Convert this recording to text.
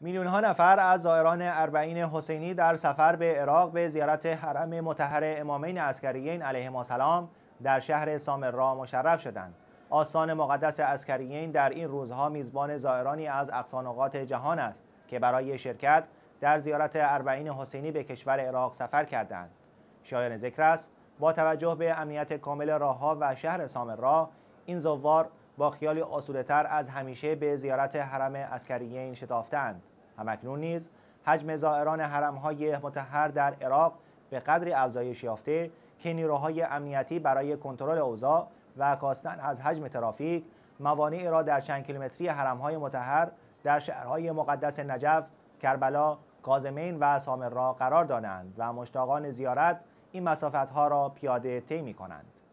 میلیون ها نفر از زائران اربعین حسینی در سفر به عراق به زیارت حرم مطهر امامین عسکریین ما سلام در شهر سامرا مشرف شدند. آستان مقدس عسکریین در این روزها میزبان زائرانی از اقصانقات جهان است که برای شرکت در زیارت اربعین حسینی به کشور عراق سفر کردند. شایان ذکر است با توجه به امنیت کامل راهها و شهر سامرا این زوار با خیالی تر از همیشه به زیارت حرم این شتافتند همکنون نیز حجم زائران حرمهای متحر در عراق به قدری افزایش یافته که نیروهای امنیتی برای کنترل اوضاع و کاستن از حجم ترافیک موانعی را در چند کیلومتری حرمهای متحر در شهرهای مقدس نجف، کربلا، کازمین و سامر را قرار دادند و مشتاقان زیارت این مسافتها را پیاده طی می کنند.